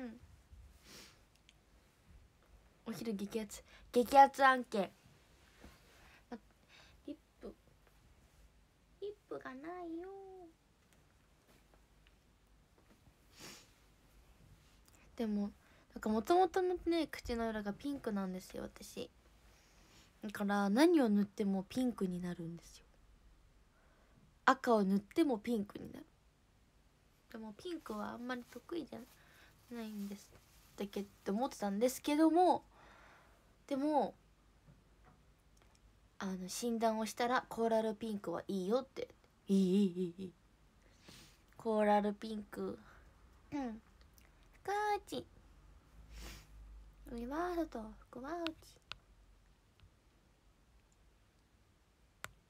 うんお昼激アツ激アツ案件リップリップがないよでもなんかもともとのね口の裏がピンクなんですよ私だから何を塗ってもピンクになるんですよ赤を塗ってもピンクになるでもピンクはあんまり得意じゃないないんですだけって思ってたんですけどもでもあの診断をしたらコーラルピンクはいいよっていいいいいいコーラルピンクうん福内海ワールド福内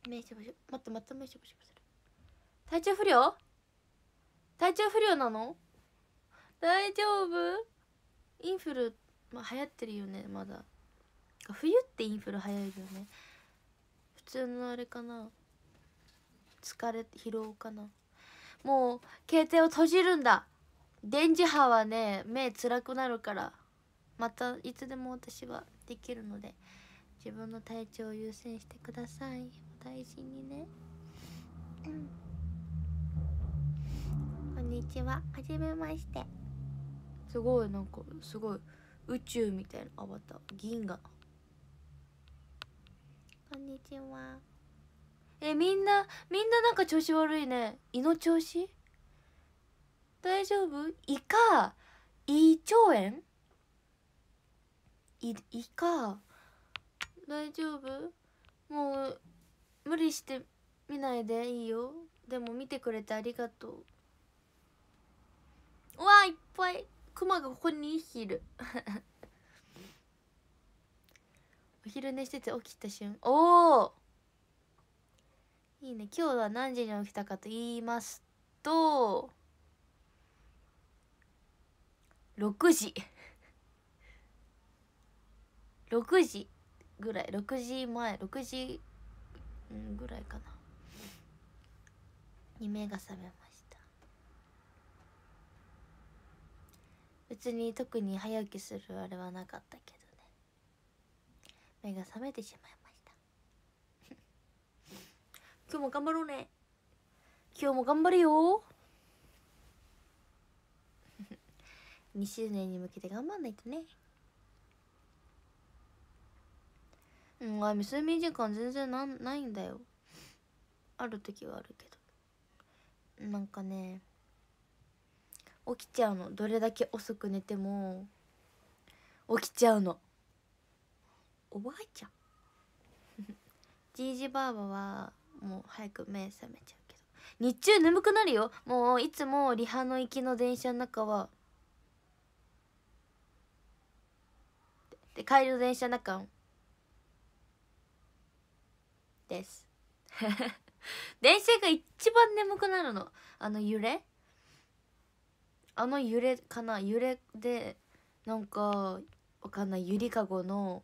めしょぼしょ待ってまためしょぼしょぼする体調不良体調不良なの大丈夫インフル、まあ、流行ってるよねまだ冬ってインフル流行るよね普通のあれかな疲れ疲労かなもう携帯を閉じるんだ電磁波はね目辛くなるからまたいつでも私はできるので自分の体調を優先してください大事にね、うん、こんにちははじめましてすごいなんかすごい宇宙みたいなアバター銀河こんにちはえみんなみんななんか調子悪いね胃の調子大丈夫胃か胃腸炎胃胃か大丈夫もう無理して見ないでいいよでも見てくれてありがとうわいっぱいクマがここに2匹いる お昼寝してて起きた瞬おおいいね今日は何時に起きたかと言いますと6時6時ぐらい6時前6時ぐらいかなに目が覚めま別に特に早起きするあれはなかったけどね目が覚めてしまいました 今日も頑張ろうね今日も頑張るよ2 周年に向けて頑張んないとねうんあ睡眠時間全然なないんだよある時はあるけどなんかね起きちゃうのどれだけ遅く寝ても起きちゃうのおばあちゃん じいじばあばはもう早く目覚めちゃうけど日中眠くなるよもういつもリハの行きの電車の中はで帰り電車の中です 電車が一番眠くなるのあの揺れあの揺れかな揺れでなんかわかんないゆりかごの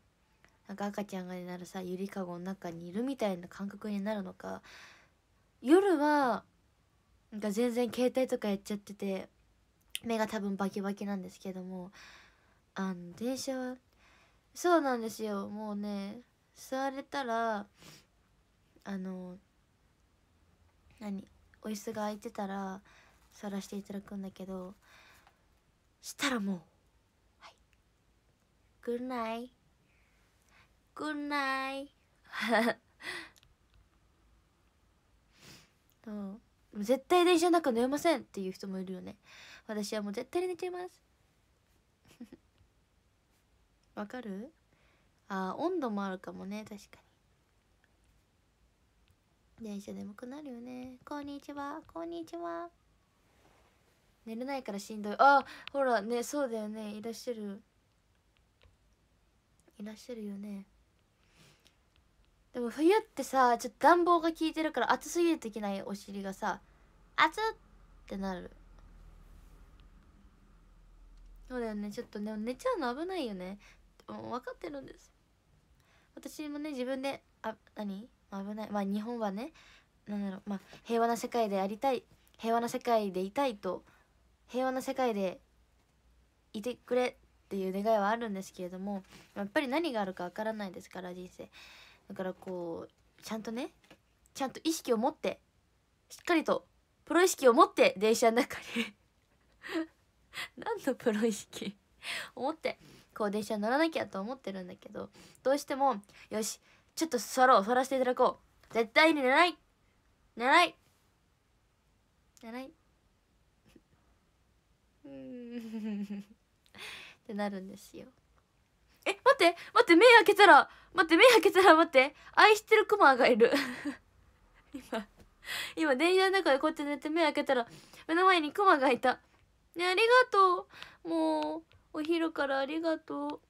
なんか赤ちゃんがなるさゆりかごの中にいるみたいな感覚になるのか夜はなんか全然携帯とかやっちゃってて目が多分バキバキなんですけどもあの電車はそうなんですよもうね座れたらあの何お椅子が空いてたらさらしていただくんだけどしたらもうはいグッナイグッナイそう絶対電車の中寝ませんっていう人もいるよね私はもう絶対に寝ちゃいます わかるあ温度もあるかもね確かに電車眠くなるよねこんにちはこんにちは寝れないからしんどいあほらねそうだよねいらっしゃるいらっしゃるよねでも冬ってさちょっと暖房が効いてるから暑すぎるといけないお尻がさ暑ってなるそうだよねちょっとね寝ちゃうの危ないよね分かってるんです私もね自分であ何危ないまあ日本はねなんだろうまあ平和な世界でありたい平和な世界でいたいと平和な世界でいてくれっていう願いはあるんですけれどもやっぱり何があるかわからないですから人生だからこうちゃんとねちゃんと意識を持ってしっかりとプロ意識を持って電車の中に 何のプロ意識思ってこう電車に乗らなきゃと思ってるんだけどどうしてもよしちょっと座ろう座らせていただこう絶対に寝ない寝ない寝ない ってなるんですよえ待って待って目開けたら待って目開けたら待って愛してるクマがいる 今今電車の中でこうやって寝て目開けたら目の前にクマがいたねありがとうもうお昼からありがと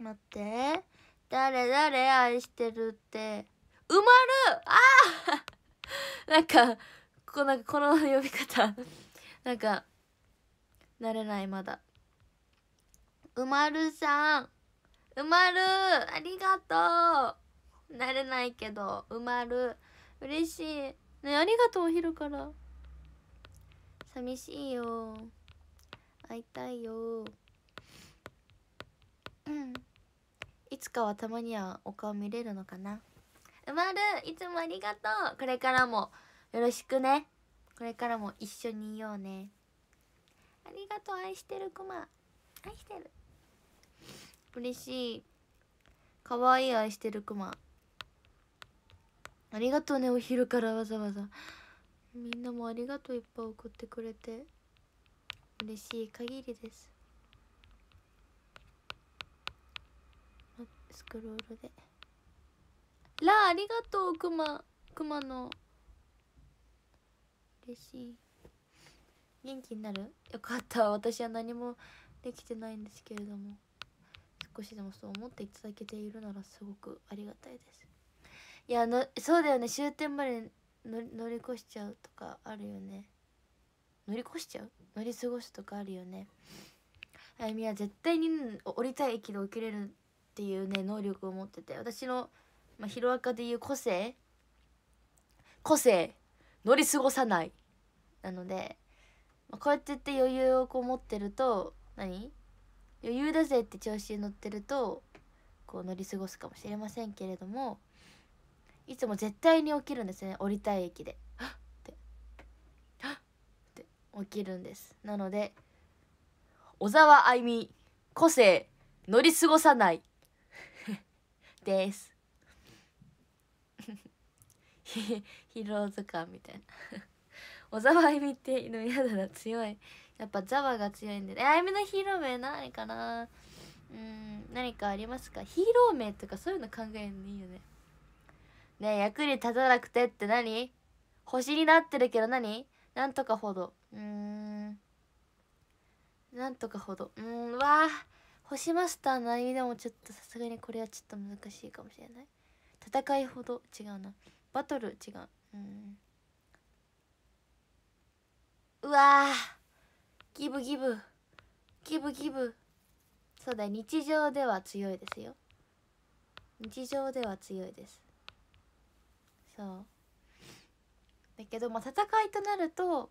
う待って誰誰愛してるって埋まるああ なんかこなんかこの呼び方なんかなれないまだうまるさんうまるありがとうなれないけどうまる嬉しいねありがとうお昼から寂しいよ会いたいようんいつかはたまにはお顔見れるのかなうまるいつもありがとうこれからもよろしくねこれからも一緒にいようねありがとう愛してるクマ愛してる嬉しいかわいい愛してるクマありがとうねお昼からわざわざみんなもありがとういっぱい送ってくれて嬉しい限りですスクロールでラありがとうクマクマの嬉しい元気になるよかった私は何もできてないんですけれども少しでもそう思っていただけているならすごくありがたいですいやのそうだよね終点まで乗り越しちゃうとかあるよね乗り越しちゃう乗り過ごすとかあるよねあゆみは絶対に降りたい駅で起きれるっていうね能力を持ってて私の、まあ、ヒロアカでいう個性個性乗り過ごさないなのでこうやって言って余裕をこう持ってると何余裕だぜって調子に乗ってるとこう乗り過ごすかもしれませんけれどもいつも絶対に起きるんですね降りたい駅では起きるんですなので小沢あ愛み個性乗り過ごさないです疲労図鑑みたいな小沢あゆみっての嫌だな強いやっぱザワが強いんで、ね、あゆみのヒーロー名何かなうん何かありますかヒーロー名とかそういうの考えるのいいよねね役に立たなくてって何星になってるけど何なんとかほどうんなんとかほどうんわ星マスターの歩みでもちょっとさすがにこれはちょっと難しいかもしれない戦いほど違うなバトル違ううんうわギブギブギブギブそうだ日常では強いですよ日常では強いですそうだけどまあ戦いとなると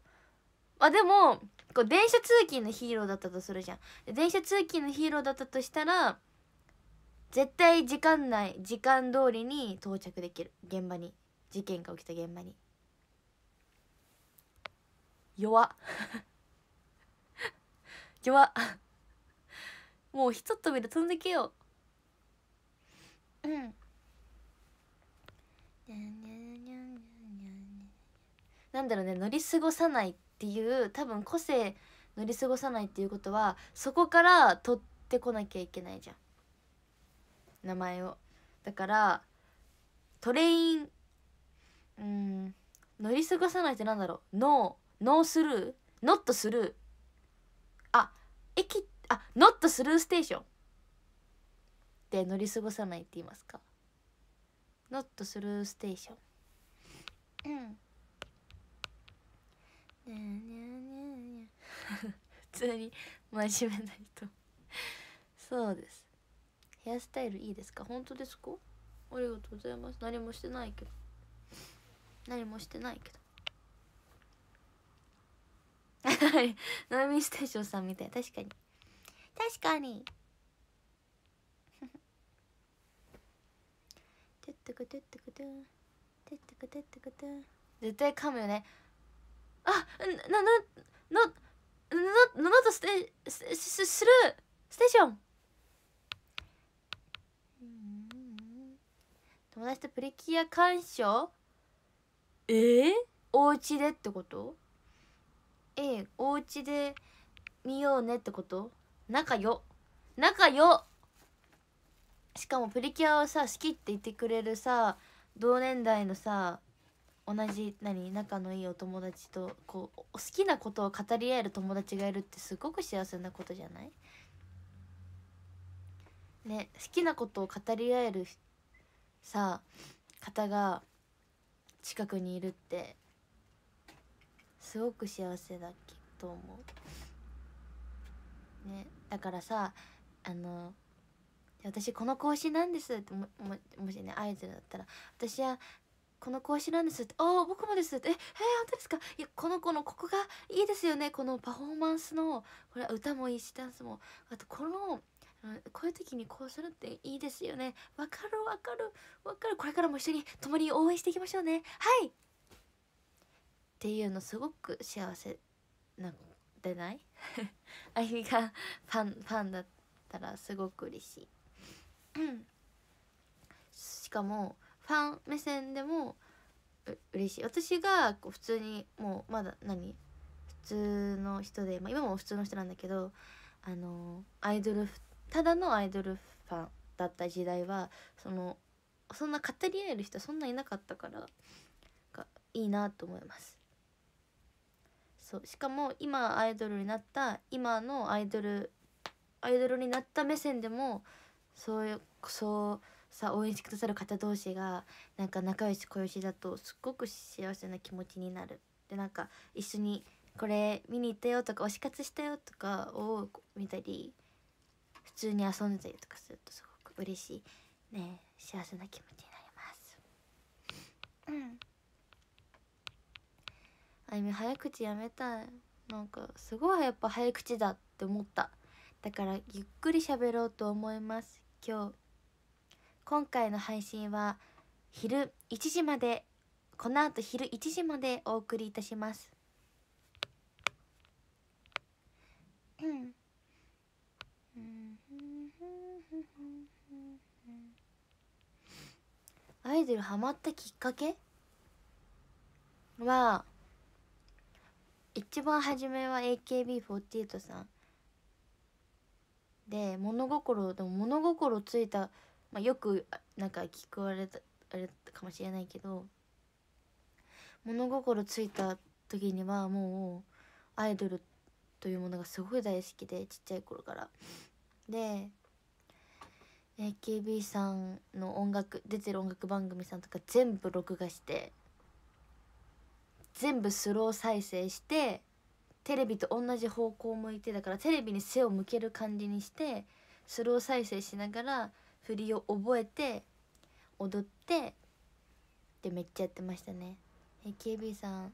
まあでもこう電車通勤のヒーローだったとするじゃん電車通勤のヒーローだったとしたら絶対時間内時間通りに到着できる現場に事件が起きた現場に弱 弱もうひとっ飛びで飛んでけようんなんだろうね乗り過ごさないっていう多分個性乗り過ごさないっていうことはそこから取ってこなきゃいけないじゃん名前をだからトレインうん乗り過ごさないってなんだろう脳ノースルーノットスルーあ駅あノットスルーステーションで乗り過ごさないって言いますかノットスルーステーションうんねねねえええ普通に真面目な人そうですヘアスタイルいいですか本当ですかありがとうございます何もしてないけど何もしてないけどはいナミステーションさんみたい確かに確かにトゥットゥクトゥットゥクトゥトゥットゥクトゥットゥクトゥ絶対噛むよねあななななななとステスススルーステーション友達とプリキュア鑑賞えー、お家でってことええお家で見ようねってこと仲よ仲よしかもプリキュアをさ好きって言ってくれるさ同年代のさ同じ何仲のいいお友達とこう好きなことを語り合える友達がいるってすごく幸せなことじゃないね好きなことを語り合えるさ方が近くにいるってすごく幸せだと思う。ね、だからさあの私この講師なんですってももしねアイドルだったら私はこの講師なんですってああ僕もですってええー、本当ですかいやこの子のここがいいですよねこのパフォーマンスのこれは歌もいいしダンスもあとこのこういう時にこうするっていいですよねわかるわかるわかるこれからも一緒に共に応援していきましょうねはいっていうのすごく幸せなんでないあゆ がファンファンだったらすごく嬉しいしかもファン目線でもう嬉しい私が普通にもうまだ何普通の人で、まあ、今も普通の人なんだけどあのアイドルただのアイドルファンだった時代はそのそんな語り合える人そんないなかったからいいなと思いますそうしかも今アイドルになった今のアイドルアイドルになった目線でもそういうそうさ応援してくださる方同士がなんか仲良し小良しだとすっごく幸せな気持ちになるでなんか一緒にこれ見に行ったよとか推し活したよとかを見たり普通に遊んでたりとかするとすごく嬉しいね幸せな気持ちになります。うんあゆみ早口やめたいなんかすごいやっぱ早口だって思っただからゆっくり喋ろうと思います今日今回の配信は昼1時までこの後昼1時までお送りいたしますうんアイドルハマったきっかけは一番初めは AKB48 さんで物心でも物心ついた、まあ、よくなんか聞こえたあれかもしれないけど物心ついた時にはもうアイドルというものがすごい大好きでちっちゃい頃から。で AKB さんの音楽出てる音楽番組さんとか全部録画して全部スロー再生してテレビと同じ方向を向いてだからテレビに背を向ける感じにしてスロー再生しながら振りを覚えて踊ってでめっちゃやってましたね AKB さん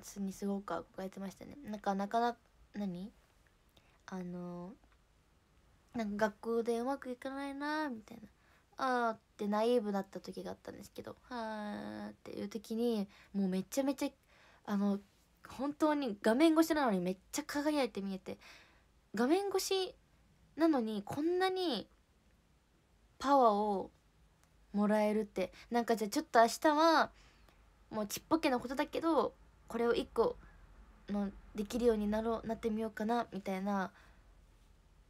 普通にすごく憧れてましたねなんかなかな何あのなんか学校でうまくいかないなみたいな「ああ」ってナイーブだった時があったんですけどはあ」っていう時にもうめちゃめちゃあの本当に画面越しなのにめっちゃ輝いて見えて画面越しなのにこんなにパワーをもらえるってなんかじゃあちょっと明日はもうちっぽけなことだけどこれを1個のできるようになろうなってみようかなみたいな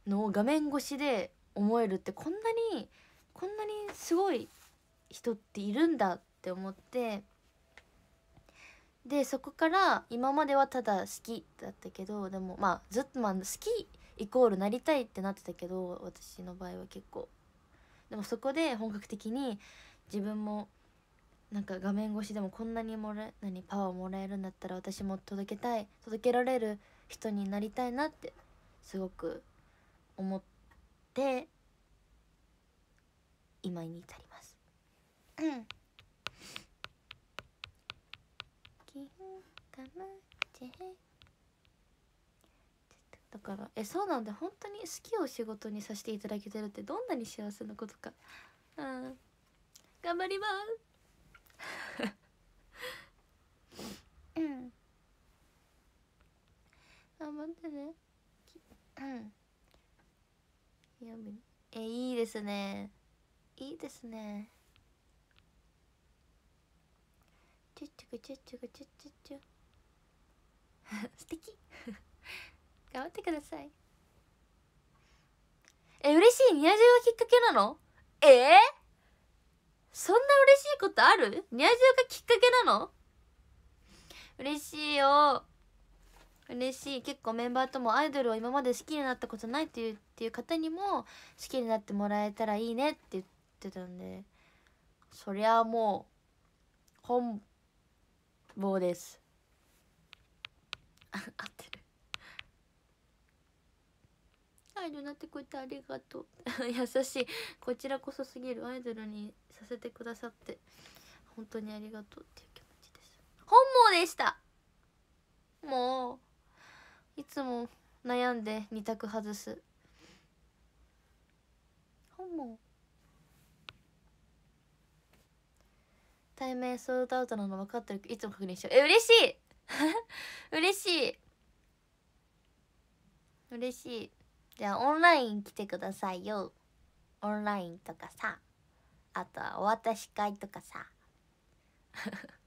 のを画面越しで思えるってこんなにこんなにすごい人っているんだって思ってでそこから今まではただ好きだったけどでもまあずっと、まあ、好きイコールなりたいってなってたけど私の場合は結構でもそこで本格的に自分もなんか画面越しでもこんなにもら何パワーをもらえるんだったら私も届けたい届けられる人になりたいなってすごく思って今に至ります。うん。だからえそうなんで本当に好きを仕事にさせていただけてるってどんなに幸せなことかうん頑張ります うん頑張ってねうんえいいですねいいですねチュッチュクチュッチュクチュッチュッチュ 素敵 頑張ってくださいえ嬉しいニャジュがきっかけなのえー、そんな嬉しいことあるニャジュがきっかけなの嬉しいよ嬉しい結構メンバーともアイドルを今まで好きになったことないっていうっていう方にも好きになってもらえたらいいねって言ってってたんでそりゃもう本望です合ってるアイドルなってくれてありがとう 優しいこちらこそすぎるアイドルにさせてくださって本当にありがとうっていう気持ちです本望でしたもういつも悩んで2択外す本望対面ソードアウトなの分かってるいつも確認しちゃうえ嬉しい 嬉しい嬉しいじゃあオンライン来てくださいよオンラインとかさあとはお渡し会とかさ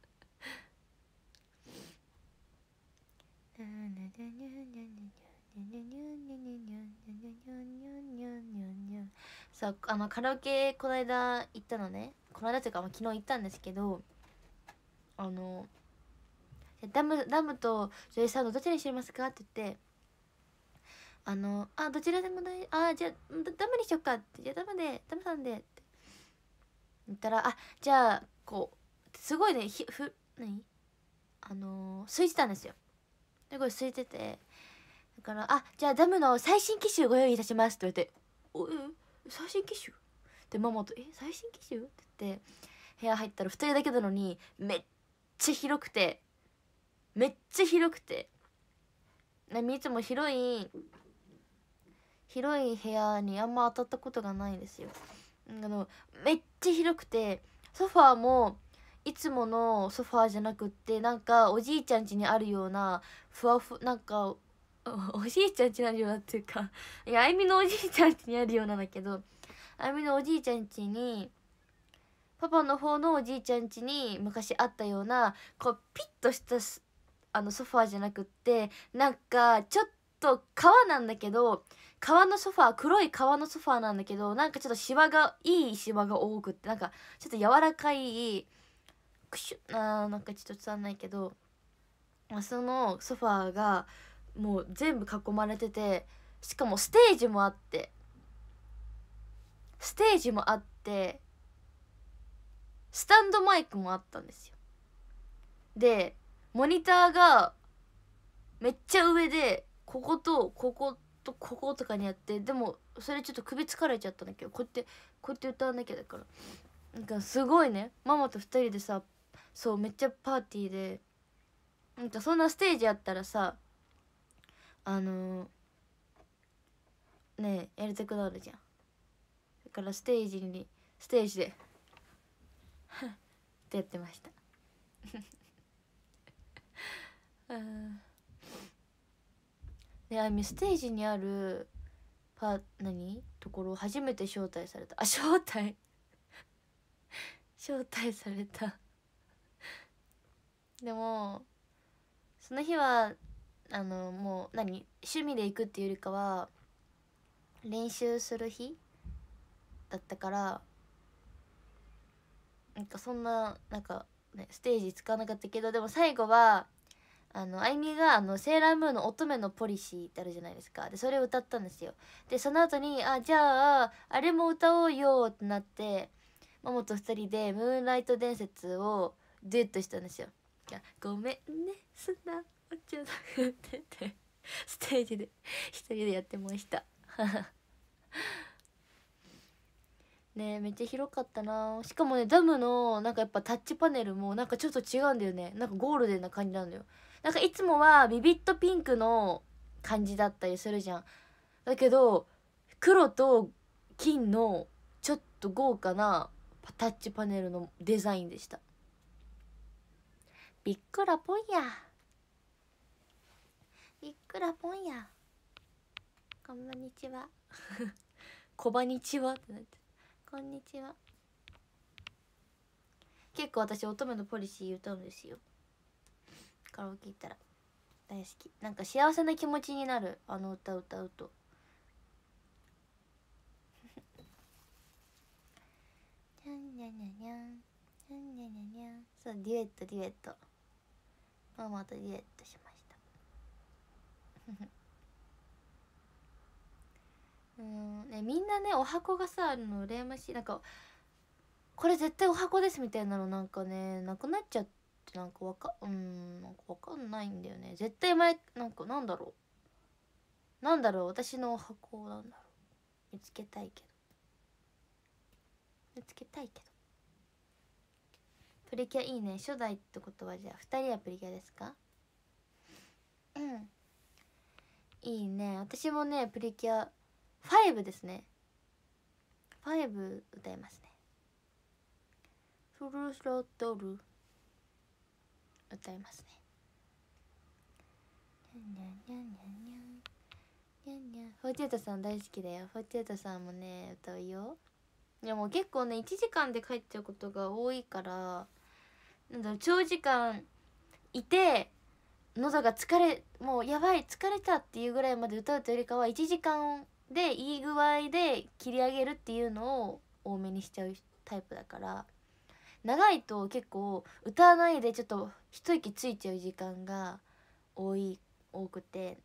そうあのカラオケこの間行ったのねこの間というか、まあ、昨日行ったんですけどあのダムダムとジョイサウンドどちらにしますかって言ってあのあどちらでも大丈夫あじゃあダムにしよっかってじゃダムでダムさんでって言ったらあじゃあこうすごいねひふ何あのすいてたんですよすごいすいててだから「あじゃあダムの最新機種ご用意いたします」って言われて「おえ最新機種?」ってママと「え最新機種?」ってって部屋入ったら2人だけなのにめっちゃ広くてめっちゃ広くてなみいつも広い広い部屋にあんま当たったことがないんですよあのめっちゃ広くてソファーもいつものソファーじゃなくってなんかおじいちゃん家にあるようなふわふなんかおじいちゃん家にあるようなっていうかいやあゆみのおじいちゃん家にあるようなんだけどあゆみのおじいちゃん家にパパの方のおじいちゃん家に昔あったようなこうピッとしたあのソファーじゃなくってなんかちょっと革なんだけど革のソファー黒い革のソファーなんだけどなんかちょっとシワがいいシワが多くってなんかちょっと柔らかいクシュななんかちょっと伝わんないけどそのソファーがもう全部囲まれててしかもステージもあってステージもあってスタンドマイクもあったんですよでモニターがめっちゃ上でこことこことこことかにあってでもそれちょっと首かれちゃったんだけどこうやってこうやって歌わなきゃだからなんかすごいねママと2人でさそうめっちゃパーティーでなんかそんなステージやったらさあのー、ねえやりたくなるじゃんだからステージにステージでってやってました うんであみステージにあるパ何ところ初めて招待されたあ招待 招待されたでもその日はあのもう何趣味で行くっていうよりかは練習する日だったからなんかそんななんか、ね、ステージ使わなかったけどでも最後はあのあゆみがあの「セーラームーンの乙女のポリシー」ってあるじゃないですかでそれを歌ったんですよでその後に「あじゃああれも歌おうよ」ってなってママと2人で「ムーンライト伝説」をデュエットしたんですよ「ごめんね素直ちゃん」っててステージで1人でやってましたねめっちゃ広かったなしかもねダムのなんかやっぱタッチパネルもなんかちょっと違うんだよねなんかゴールデンな感じなんだよなんかいつもはビビッとピンクの感じだったりするじゃんだけど黒と金のちょっと豪華なタッチパネルのデザインでしたびっくらぽんやびっくらぽんやこんにちは こばにちはってなってこんにちは結構私乙女のポリシー歌うんですよカラオケ行ったら大好きなんか幸せな気持ちになるあの歌歌うとにゃんにゃんにゃんにゃんにゃんにゃんにゃんにゃんそうデュエットデュエットママとデュエットしましたうんね、みんなねお箱がさあるの羨ましいなんかこれ絶対お箱ですみたいなのなんかねなくなっちゃってなんかわかうんなんかわかんないんだよね絶対前なんかなんだろうなんだろう私のお箱なんだろう見つけたいけど見つけたいけどプリキュアいいね初代ってことはじゃあ2人はプリキュアですかうんいいね私もねプリキュア5ですね5歌いますねフルスロットル歌いますねにゃんにゃんにゃんにゃんにゃんにゃんフォーチュートさん大好きだよフォーチュートさんもね歌うよでも結構ね1時間で帰っちゃうことが多いからなんだろう長時間いて喉が疲れもうやばい疲れたっていうぐらいまで歌うというよりかは1時間でいい具合で切り上げるっていうのを多めにしちゃうタイプだから長いと結構歌わないでちょっと一息ついちゃう時間が多い多くて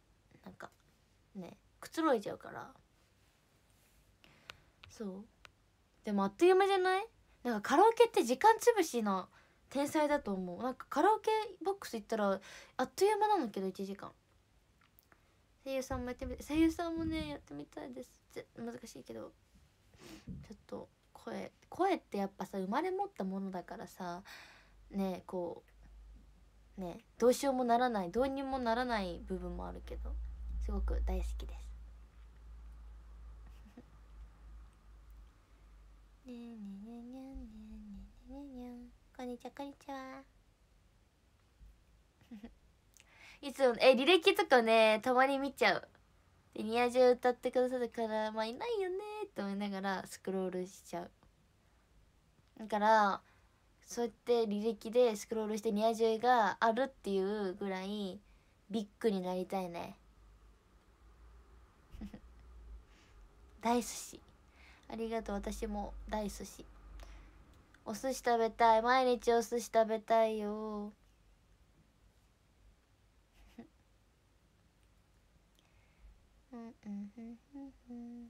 なんかねくつろいちゃうからそうでもあっという間じゃないなんかカラオケって時間つぶしの天才だと思うなんかカラオケボックス行ったらあっという間なのけど1時間声優さんもやってみて声優さんもねやってみたいです難しいけどちょっと声声ってやっぱさ生まれ持ったものだからさねこうねどうしようもならないどうにもならない部分もあるけどすごく大好きです。ねねねねねねねねこんにちはこんにちは。いつも、え、履歴とかね、たまに見ちゃう。で、ニア中歌ってくださるから、まあ、いないよねって思いながらスクロールしちゃう。だから、そうやって履歴でスクロールしてニア中があるっていうぐらい、ビッグになりたいね。大寿司。ありがとう、私も大寿司。お寿司食べたい。毎日お寿司食べたいよ。うんうんうんうんうん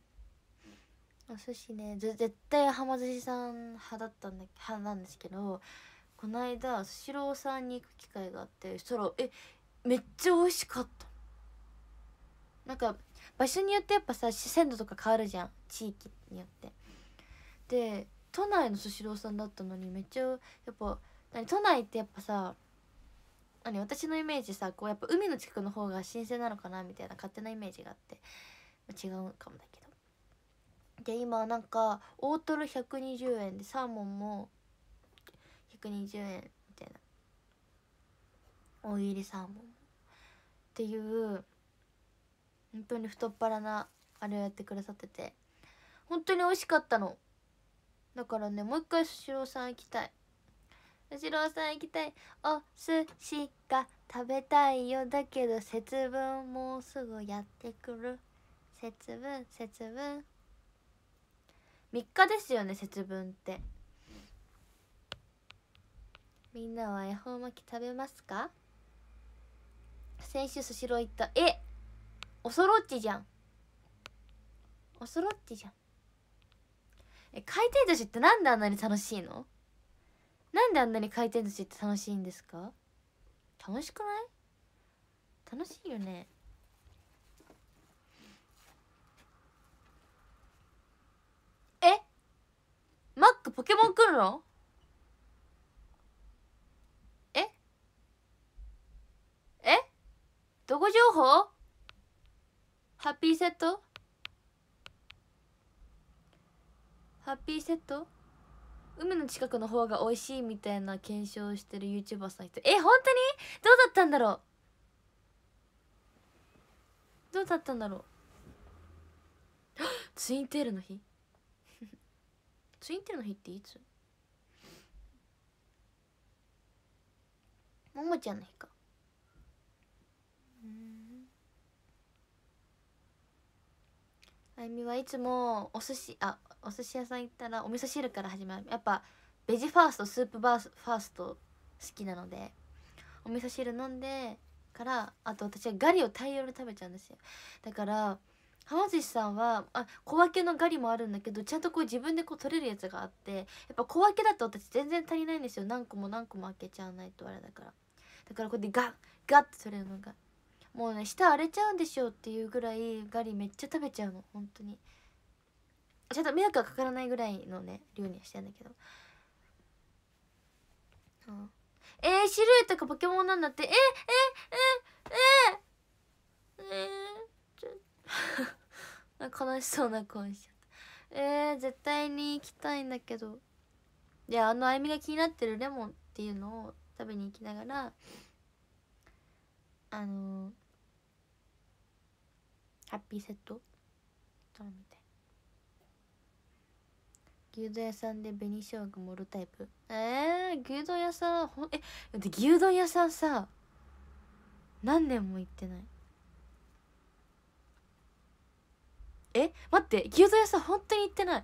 お寿司ね絶対はま寿司さん派だったんだ派なんですけどこの間スシローさんに行く機会があってそしたらえめっちゃ美味しかったなんか場所によってやっぱさ鮮度とか変わるじゃん地域によってで都内のスシローさんだったのにめっちゃやっぱ都内ってやっぱさ何私のイメージさこうやっぱ海の近くの方が新鮮なのかなみたいな勝手なイメージがあって、まあ、違うかもだけどで今なんか大トロ120円でサーモンも120円みたいな大入りサーモンっていう本当に太っ腹なあれをやってくださってて本当に美味しかったのだからねもう一回スシローさん行きたい敏郎さん行きたいお寿司が食べたいよだけど節分もうすぐやってくる節分節分3日ですよね節分ってみんなは恵方巻き食べますか先週スシロー行ったえおそろっちじゃんおそろっちじゃんえ回転寿司ってなんであんなに楽しいのなんであんなに回転寿司って楽しいんですか楽しくない楽しいよねえマックポケモン来るのええどこ情報ハッピーセットハッピーセット海の近くの方が美味しいみたいな検証してる YouTuber さん人え本当にどうだったんだろうどうだったんだろう ツインテールの日 ツインテールの日っていつももちゃんの日かあゆみはいつもお寿司あお寿司屋さん行ったらお味噌汁から始まるやっぱベジファーストスープバースファースト好きなのでお味噌汁飲んでからあと私はガリを大量に食べちゃうんですよだから浜寿司さんはあ小分けのガリもあるんだけどちゃんとこう自分でこう取れるやつがあってやっぱ小分けだと私全然足りないんですよ何個も何個も開けちゃわないとあれだからだからこうやってガッガッて取れるのがもうね舌荒れちゃうんでしょっていうぐらいガリめっちゃ食べちゃうの本当に。ちゃんと迷惑がかからないぐらいのね量にはしてんだけど、うん、えー、シルエットがポケモンなんだってえー、えー、えー、えー、ええー、ちょ 悲しそうな顔しちゃったえー、絶対に行きたいんだけどであのあゆみが気になってるレモンっていうのを食べに行きながらあのー、ハッピーセット頼みた牛丼屋さんで紅うが盛るタイプえー、牛丼屋さんほえだって牛丼屋さんさ何年も行ってないえ待って牛丼屋さん本当に行ってない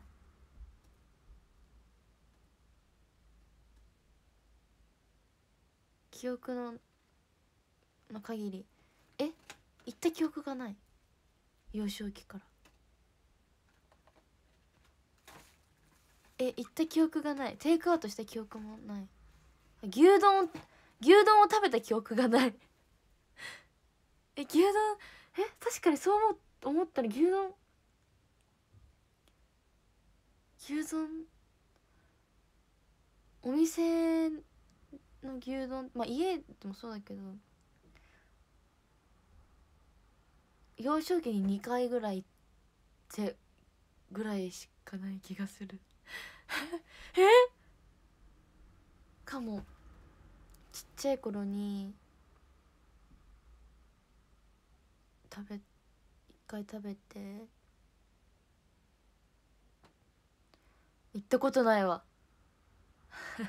記憶のの限りえ行った記憶がない幼少期からえ行った記憶がないテイクアウトした記憶もない牛丼牛丼を食べた記憶がないえ牛丼え確かにそう思思ったら牛丼牛丼お店の牛丼まあ家でもそうだけど幼少期に2回ぐらいってぐらいしかない気がするえ かもちっちゃい頃に食べ一回食べて行ったことないわ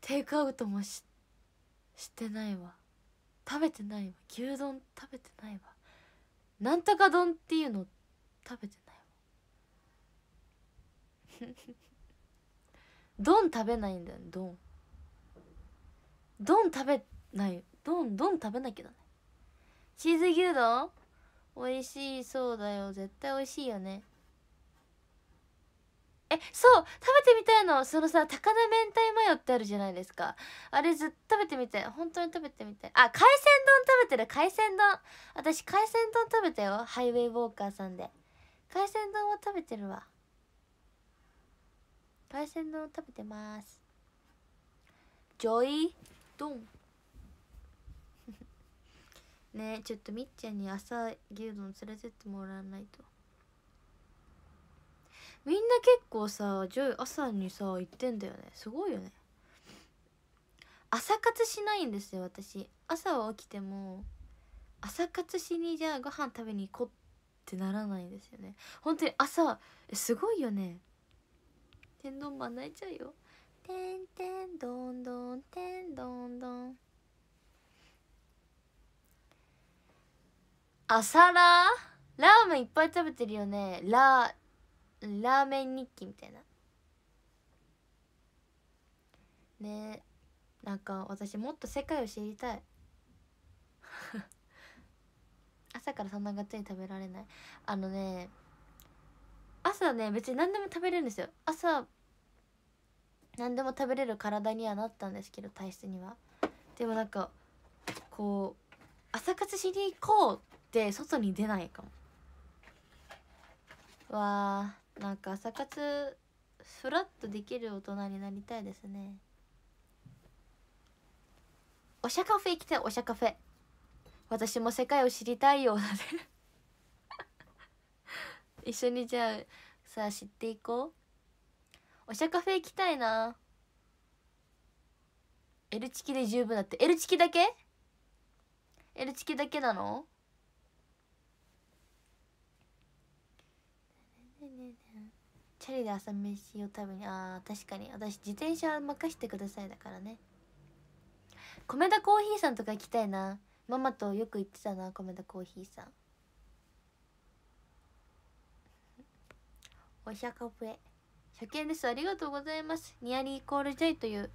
テイクアウトもししてないわ食べてないわ牛丼食べてないわなんとか丼っていうの食べてない ン食べないんだよドン食べないドン食べなきゃだねチーズ牛丼美味しいそうだよ絶対美味しいよねえそう食べてみたいのそのさ高菜明太マヨってあるじゃないですかあれずっと食べてみたい本当に食べてみたいあ海鮮丼食べてる海鮮丼私海鮮丼食べたよハイウェイウォーカーさんで海鮮丼は食べてるわパイセンの食べてますジョイドン ねちょっとみっちゃんに朝牛丼連れてってもらわないとみんな結構さジョイ朝にさ行ってんだよねすごいよね朝活しないんですよ私朝起きても朝活しにじゃあご飯食べに行こうってならないんですよね本当に朝すごいよね天丼マ泣いちゃうよてんてんどんどんてんどんどん朝ラーラーメンいっぱい食べてるよねラーラーメン日記みたいなねなんか私もっと世界を知りたい 朝からそんながっつり食べられないあのね朝ね別に何でも食べれるんですよ朝何でも食べれる体にはなったんですけど体質にはでもなんかこう朝活しに行こうって外に出ないかもわーなんか朝活ふらっとできる大人になりたいですねおしゃカフェ行きたいおしゃカフェ私も世界を知りたいよ 一緒にじゃあさあ知っていこうおしゃカフェ行きたいな L チキで十分だって L チキだけ ?L チキだけなのチャリで朝飯を食べにああ確かに私自転車任してくださいだからね米田コーヒーさんとか行きたいなママとよく行ってたな米田コーヒーさんおしゃカフェ初見ですありがとうございますニアリーイコールイという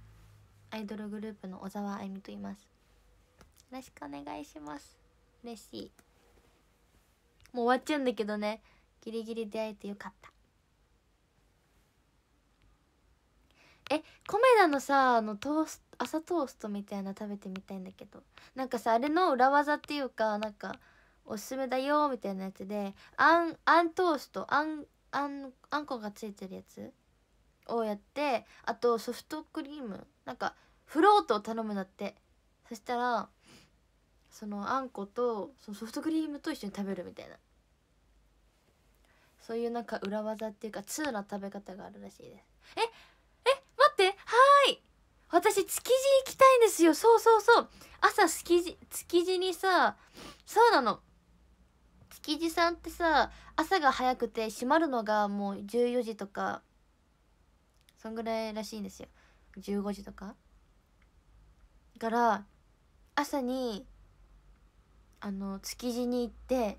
アイドルグループの小沢あゆみと言いますよろしくお願いします嬉しいもう終わっちゃうんだけどねギリギリ出会えてよかったえコメダのさあのトース朝トーストみたいな食べてみたいんだけどなんかさあれの裏技っていうかなんかおすすめだよみたいなやつであんあんトーストあんあんあんこがついてるやつをやってあとソフトクリームなんかフロートを頼むんだってそしたらそのあんことそのソフトクリームと一緒に食べるみたいなそういうなんか裏技っていうか通な食べ方があるらしいですええ待ってはい私築地行きたいんですよそうそうそう朝築地築地にさそうなの築地さんってさ朝が早くて閉まるのがもう14時とかそんぐらいらしいんですよ15時とかから朝にあの築地に行って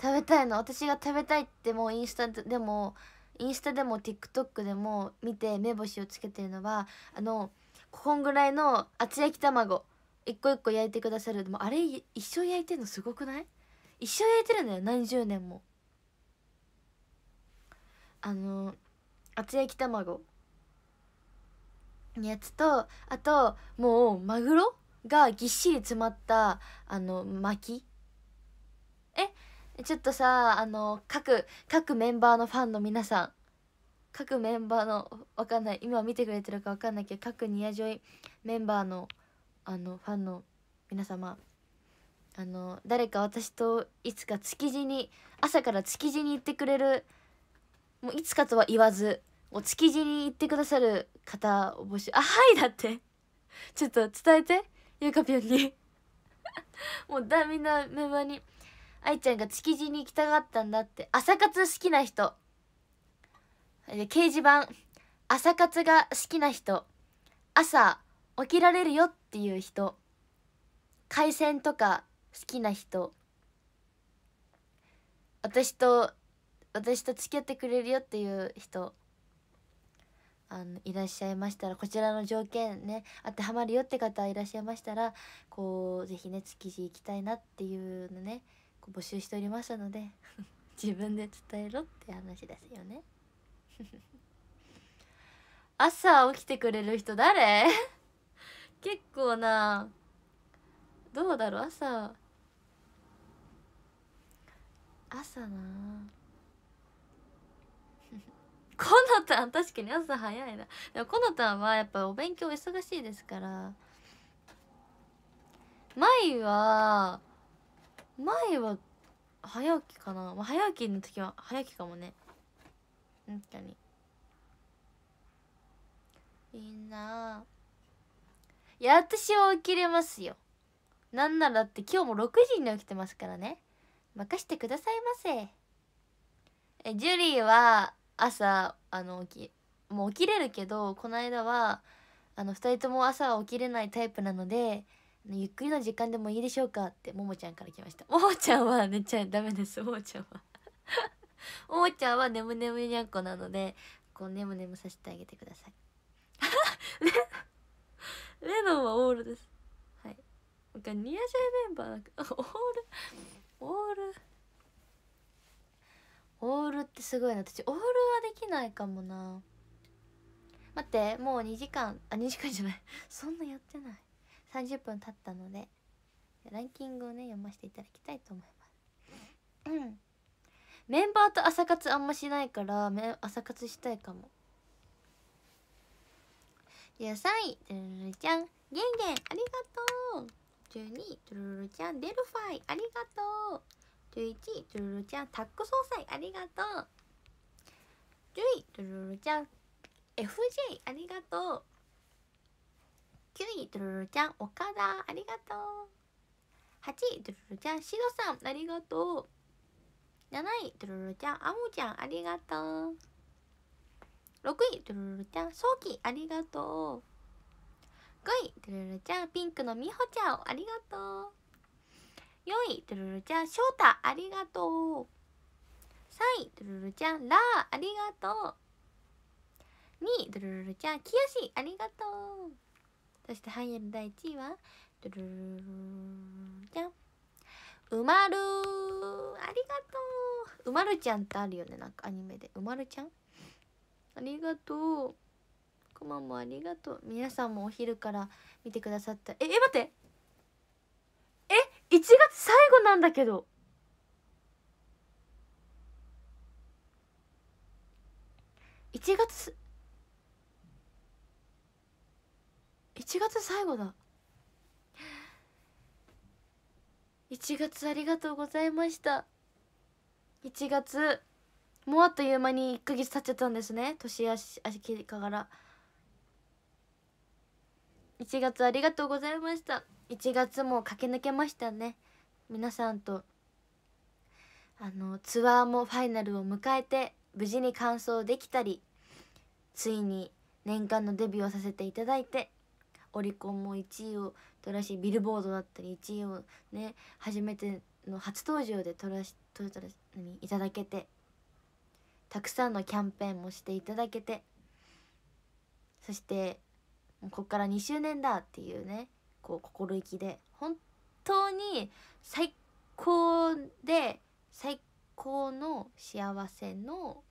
食べたいの私が食べたいってもうインスタでもインスタでも TikTok でも見て目星をつけてるのはあのこんぐらいの厚焼き卵一個一個焼いてくださるでもあれ一生焼いてんのすごくない一生焼いてるんだよ何十年もあの厚焼き卵のやつとあともうマグロがぎっしり詰まったあの巻きえちょっとさあの各各メンバーのファンの皆さん各メンバーのわかんない今見てくれてるかわかんないけど各ニアジョイメンバーのあのファンの皆様あの誰か私といつか築地に朝から築地に行ってくれるもういつかとは言わずもう築地に行ってくださる方を募集あはいだって ちょっと伝えてゆうかぴょんに もうだみんなメンバーに愛ちゃんが築地に行きたがったんだって朝活好きな人掲示板朝活が好きな人朝起きられるよっていう人海鮮とかきな人私と私と付き合ってくれるよっていう人あのいらっしゃいましたらこちらの条件ね当てはまるよって方いらっしゃいましたらこう是非ね築地行きたいなっていうのね募集しておりますので 自分で伝えろって話ですよね 朝起きてくれる人誰 結構などうだろう朝朝な コナタン確かに朝早いなでもコナタンはやっぱお勉強忙しいですから舞は舞は早起きかな、まあ、早起きの時は早起きかもね本当にみんないや私は起きれますよなんならって今日も6時に起きてますからね任してくださいませえジュリーは朝あの起きもう起きれるけどこの間はあの2人とも朝は起きれないタイプなのでゆっくりの時間でもいいでしょうかってももちゃんから来ましたももちゃんは寝ちゃダメですももちゃんはももちゃんは眠眠にゃんこなのでこう眠眠させてあげてくださいレノンはオールですはい他ニアジャイメンバーオールオールオールってすごいな私オールはできないかもな待ってもう2時間あ2時間じゃない そんなやってない30分経ったのでランキングをね読ませていただきたいと思いますうんメンバーと朝活あんましないから朝活したいかもあ3位ルルルちゃんげんげんありがとう1 2トゥルルちゃんデルファイありがとうト1トゥルルちゃんタック総裁ありがとう10トゥルルちゃん FJ ありがとう9位トゥルルちゃん岡田ありがとう8位トゥルルちゃんシドさんありがとう7位トゥルルちゃんアムちゃんありがとう6位トゥルルちゃんソーキありがとうトゥルルちゃんピンクのみほちゃんありがとう4位トゥルルちゃん翔太ありがとう3位トゥルルちゃんラーありがとう2位トゥルルちゃんきよしありがとうそして栄える第1位はトゥルルちゃんうまるありがとううまるちゃんってあるよねなんかアニメでうまるちゃんありがとうコマもありがとう皆さんもお昼から見てくださったええ待ってえ1月最後なんだけど1月1月最後だ1月ありがとうございました1月もうあっという間に1ヶ月経っちゃったんですね年明けから。1月ありがとうございました1月も駆け抜けましたね皆さんとあのツアーもファイナルを迎えて無事に完走できたりついに年間のデビューをさせていただいてオリコンも1位を取らしビルボードだったり1位をね初めての初登場で取らし取ら何いただけてたくさんのキャンペーンもしていただけてそしてこっから2周年だっていうねこう心意気で本当に最高で最高の幸せの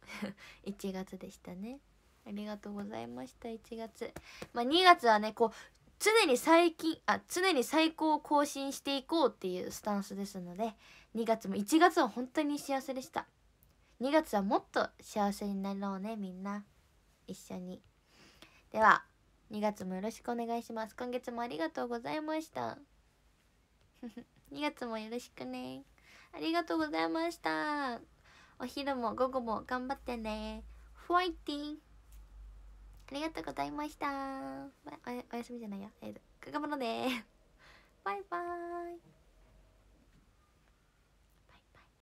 1 月でしたねありがとうございました1月まあ、2月はねこう常に最近あ常に最高を更新していこうっていうスタンスですので2月も1月は本当に幸せでした2月はもっと幸せになろうねみんな一緒にでは2月もよろしくお願いします今月もありがとうございました2 月もよろしくねありがとうございましたお昼も午後も頑張ってねファイティンありがとうございましたおやすみじゃないやえっ、ー、と頑張ものね バイバーイ